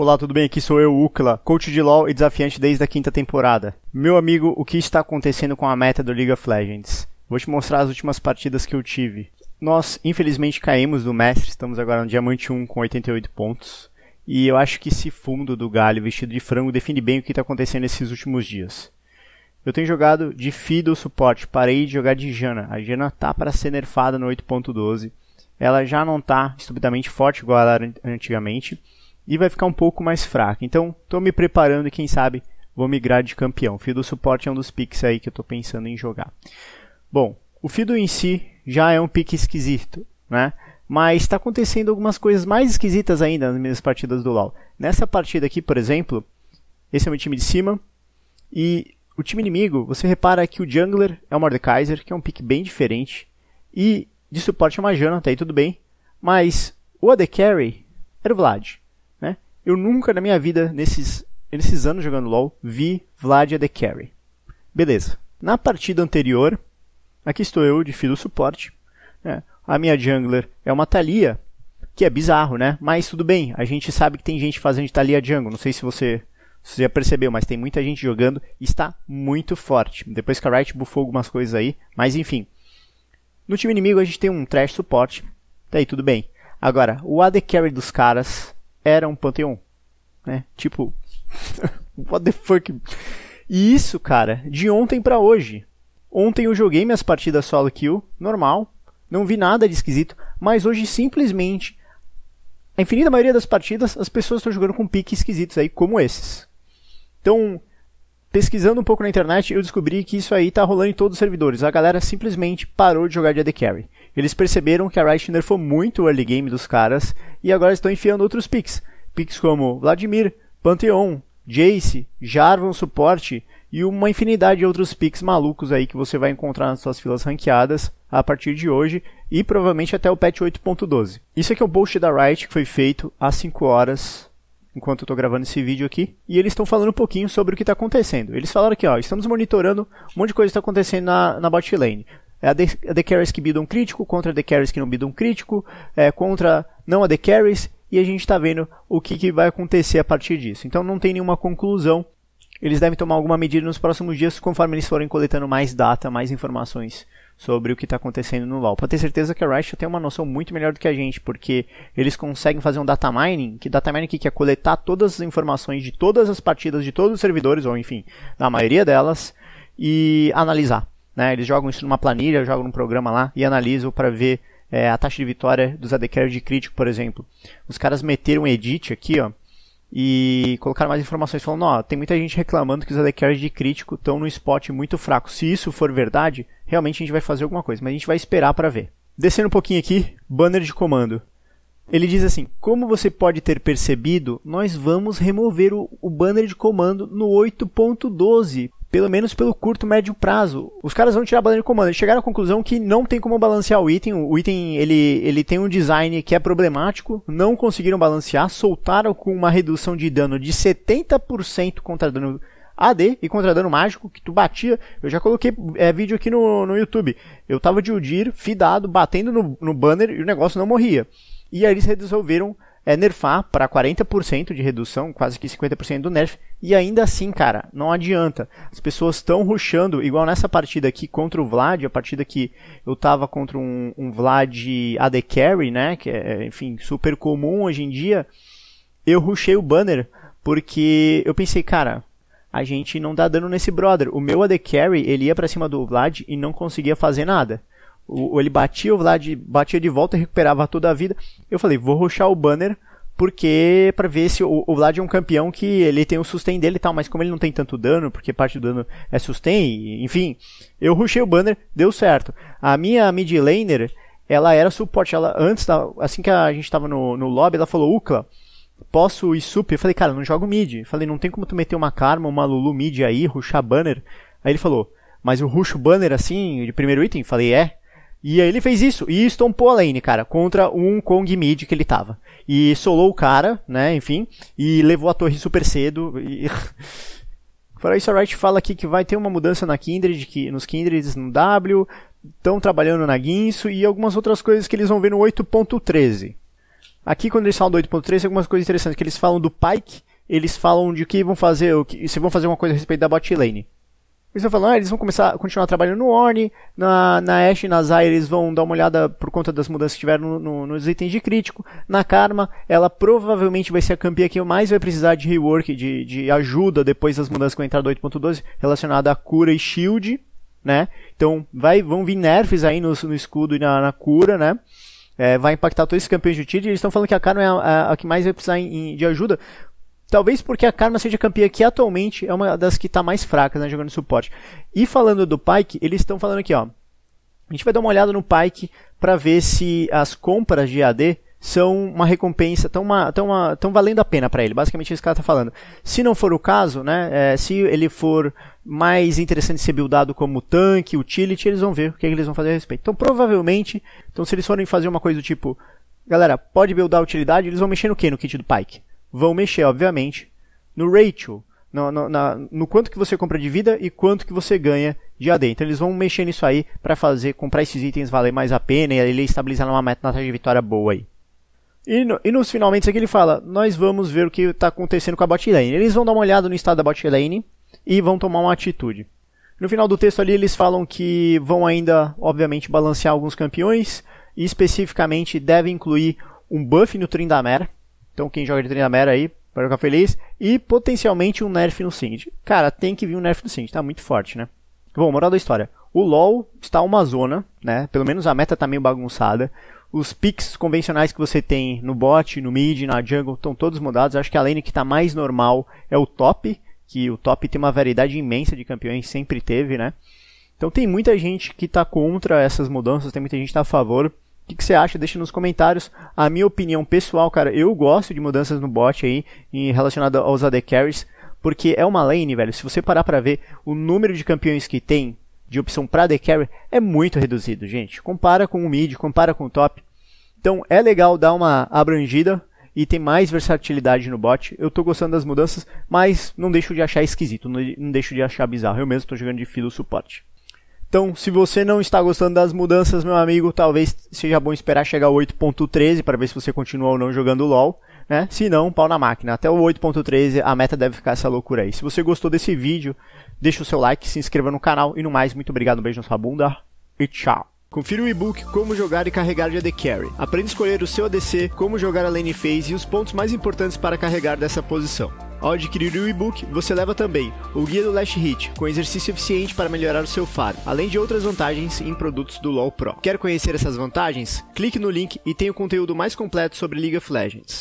Olá, tudo bem? Aqui sou eu, Ukla, coach de LoL e desafiante desde a quinta temporada. Meu amigo, o que está acontecendo com a meta do League of Legends? Vou te mostrar as últimas partidas que eu tive. Nós, infelizmente, caímos do mestre, estamos agora no diamante 1 com 88 pontos. E eu acho que esse fundo do galho vestido de frango define bem o que está acontecendo nesses últimos dias. Eu tenho jogado de Fiddle suporte, parei de jogar de Jana. A Jana tá para ser nerfada no 8.12. Ela já não tá estupidamente forte igual ela era antigamente e vai ficar um pouco mais fraca. Então, estou me preparando e quem sabe vou migrar de campeão. Fido suporte é um dos picks aí que eu estou pensando em jogar. Bom, o Fido em si já é um pick esquisito, né? Mas está acontecendo algumas coisas mais esquisitas ainda nas minhas partidas do LoL. Nessa partida aqui, por exemplo, esse é o meu time de cima e o time inimigo, você repara que o jungler é o Mordekaiser, que é um pick bem diferente, e de suporte é uma Janna, até tá aí tudo bem, mas o AD Carry era o Vlad. Eu nunca na minha vida, nesses, nesses anos jogando LoL, vi Vladia de Carry. Beleza. Na partida anterior, aqui estou eu de filho suporte. Né? A minha jungler é uma Thalia, que é bizarro, né? Mas tudo bem, a gente sabe que tem gente fazendo Thalia jungle. Não sei se você, se você já percebeu, mas tem muita gente jogando e está muito forte. Depois que a Riot bufou algumas coisas aí, mas enfim. No time inimigo a gente tem um trash suporte, daí tá tudo bem. Agora, o AD Carry dos caras era um panteão. Né? Tipo, what the fuck? E isso, cara, de ontem para hoje. Ontem eu joguei minhas partidas solo kill, normal, não vi nada de esquisito, mas hoje simplesmente a infinita maioria das partidas as pessoas estão jogando com piques esquisitos aí como esses. Então, Pesquisando um pouco na internet, eu descobri que isso aí tá rolando em todos os servidores. A galera simplesmente parou de jogar de AD Carry. Eles perceberam que a Riot nerfou muito o early game dos caras e agora estão enfiando outros picks. Picks como Vladimir, Pantheon, Jace, Jarvan suporte e uma infinidade de outros picks malucos aí que você vai encontrar nas suas filas ranqueadas a partir de hoje e provavelmente até o patch 8.12. Isso aqui é, é o um post da Riot que foi feito há 5 horas enquanto eu estou gravando esse vídeo aqui, e eles estão falando um pouquinho sobre o que está acontecendo. Eles falaram aqui, ó, estamos monitorando um monte de coisa que está acontecendo na, na bot lane. É a The, a The Carries que bidam um crítico, contra a The Carries que não bidam um crítico, é, contra não a The Carries, e a gente está vendo o que, que vai acontecer a partir disso. Então não tem nenhuma conclusão. Eles devem tomar alguma medida nos próximos dias, conforme eles forem coletando mais data, mais informações sobre o que está acontecendo no LoL. Para ter certeza que a Riot tem uma noção muito melhor do que a gente, porque eles conseguem fazer um data mining, que data mining que é coletar todas as informações de todas as partidas de todos os servidores, ou enfim, da maioria delas, e analisar. Né? Eles jogam isso numa planilha, jogam num programa lá e analisam para ver é, a taxa de vitória dos AD de crítico, por exemplo. Os caras meteram um edit aqui, ó, e colocaram mais informações falando, ó, tem muita gente reclamando que os AD de crítico estão num spot muito fraco. Se isso for verdade, realmente a gente vai fazer alguma coisa, mas a gente vai esperar para ver. Descendo um pouquinho aqui, banner de comando. Ele diz assim: Como você pode ter percebido, nós vamos remover o, o banner de comando no 8.12 pelo menos pelo curto, médio prazo. Os caras vão tirar a bandeira de comando. Eles chegaram à conclusão que não tem como balancear o item. O item, ele, ele tem um design que é problemático. Não conseguiram balancear. Soltaram com uma redução de dano de 70% contra dano AD e contra dano mágico que tu batia. Eu já coloquei é, vídeo aqui no, no YouTube. Eu tava de Udir, fidado, batendo no, no banner e o negócio não morria. E aí eles resolveram é nerfar para 40% de redução, quase que 50% do nerf, e ainda assim, cara, não adianta. As pessoas estão rushando, igual nessa partida aqui contra o Vlad, a partida que eu tava contra um, um Vlad AD Carry, né, que é, enfim, super comum hoje em dia, eu rushei o banner, porque eu pensei, cara, a gente não dá dano nesse brother. O meu AD Carry, ele ia para cima do Vlad e não conseguia fazer nada o, ele batia, o Vlad batia de volta e recuperava toda a vida. Eu falei, vou ruxar o banner porque para ver se o, o, Vlad é um campeão que ele tem o sustain dele e tal, mas como ele não tem tanto dano, porque parte do dano é sustain, enfim, eu rushei o banner, deu certo. A minha mid laner, ela era suporte, ela antes da, assim que a gente tava no, no lobby, ela falou: "Ucla, posso ir sup?" Eu falei: "Cara, não jogo mid". Eu falei: "Não tem como tu meter uma Karma, uma Lulu mid aí, rushar banner". Aí ele falou: "Mas eu o banner assim de primeiro item?" Eu falei: "É". E aí ele fez isso, e estompou a lane, cara, contra um Kong mid que ele tava. E solou o cara, né, enfim, e levou a torre super cedo. E... Fora isso, a Wright fala aqui que vai ter uma mudança na Kindred, que, nos Kindreds no W, estão trabalhando na Guinso e algumas outras coisas que eles vão ver no 8.13. Aqui, quando eles falam do 8.13, algumas coisas interessantes, que eles falam do Pike, eles falam de que vão fazer, se vão fazer uma coisa a respeito da bot lane. Eles estão falando, ah, eles vão começar, continuar trabalhando no Orne, na, na Ash e na Zai eles vão dar uma olhada por conta das mudanças que tiveram no, no, nos itens de crítico. Na Karma, ela provavelmente vai ser a campeã que mais vai precisar de rework, de, de ajuda depois das mudanças que vão entrar do 8.12, relacionada à cura e shield, né? Então, vai, vão vir nerfs aí no, no escudo e na, na cura, né? É, vai impactar todos esses campeões de Tier. Eles estão falando que a Karma é a, a, a que mais vai precisar em, em, de ajuda, Talvez porque a Karma seja campeã que atualmente é uma das que está mais fracas né, jogando suporte. E falando do Pike, eles estão falando aqui, ó. A gente vai dar uma olhada no Pike para ver se as compras de AD são uma recompensa, estão uma, tão, uma, tão valendo a pena para ele. Basicamente é isso que ela está falando. Se não for o caso, né, é, se ele for mais interessante ser buildado como tanque, utility, eles vão ver o que, é que eles vão fazer a respeito. Então provavelmente, então se eles forem fazer uma coisa do tipo, galera, pode buildar utilidade, eles vão mexer no que no kit do Pike? vão mexer, obviamente, no ratio, no, no, na, no quanto que você compra de vida e quanto que você ganha de AD. Então eles vão mexer nisso aí para fazer comprar esses itens valer mais a pena e ele estabilizar uma meta na trajetória boa aí. E, no, e nos finalmente aqui ele fala, nós vamos ver o que está acontecendo com a bot lane. Eles vão dar uma olhada no estado da bot lane e vão tomar uma atitude. No final do texto ali eles falam que vão ainda, obviamente, balancear alguns campeões e especificamente deve incluir um buff no Tryndamere, então quem joga de Trinamera aí, vai ficar feliz. E potencialmente um nerf no Singed. Cara, tem que vir um nerf no Singed, tá muito forte, né? Bom, moral da história. O LoL está uma zona, né? Pelo menos a meta tá meio bagunçada. Os picks convencionais que você tem no bot, no mid, na jungle, estão todos mudados. Acho que a lane que tá mais normal é o top, que o top tem uma variedade imensa de campeões, sempre teve, né? Então tem muita gente que tá contra essas mudanças, tem muita gente que tá a favor. O que, que, você acha? Deixa nos comentários. A minha opinião pessoal, cara, eu gosto de mudanças no bot aí, em relacionado aos AD carries, porque é uma lane, velho. Se você parar para ver o número de campeões que tem de opção para AD carry é muito reduzido, gente. Compara com o mid, compara com o top. Então é legal dar uma abrangida e tem mais versatilidade no bot. Eu tô gostando das mudanças, mas não deixo de achar esquisito, não deixo de achar bizarro. Eu mesmo tô jogando de filo suporte. Então, se você não está gostando das mudanças, meu amigo, talvez seja bom esperar chegar ao 8.13 para ver se você continua ou não jogando LoL. Né? Se não, pau na máquina. Até o 8.13 a meta deve ficar essa loucura aí. Se você gostou desse vídeo, deixa o seu like, se inscreva no canal e no mais, muito obrigado, um beijo na sua bunda e tchau. Confira o e-book Como Jogar e Carregar de AD Carry. Aprenda a escolher o seu ADC, como jogar a lane phase e os pontos mais importantes para carregar dessa posição. Ao adquirir o e-book, você leva também o guia do Last Hit, com exercício eficiente para melhorar o seu FAR, além de outras vantagens em produtos do LoL Pro. Quer conhecer essas vantagens? Clique no link e tem o conteúdo mais completo sobre League of Legends.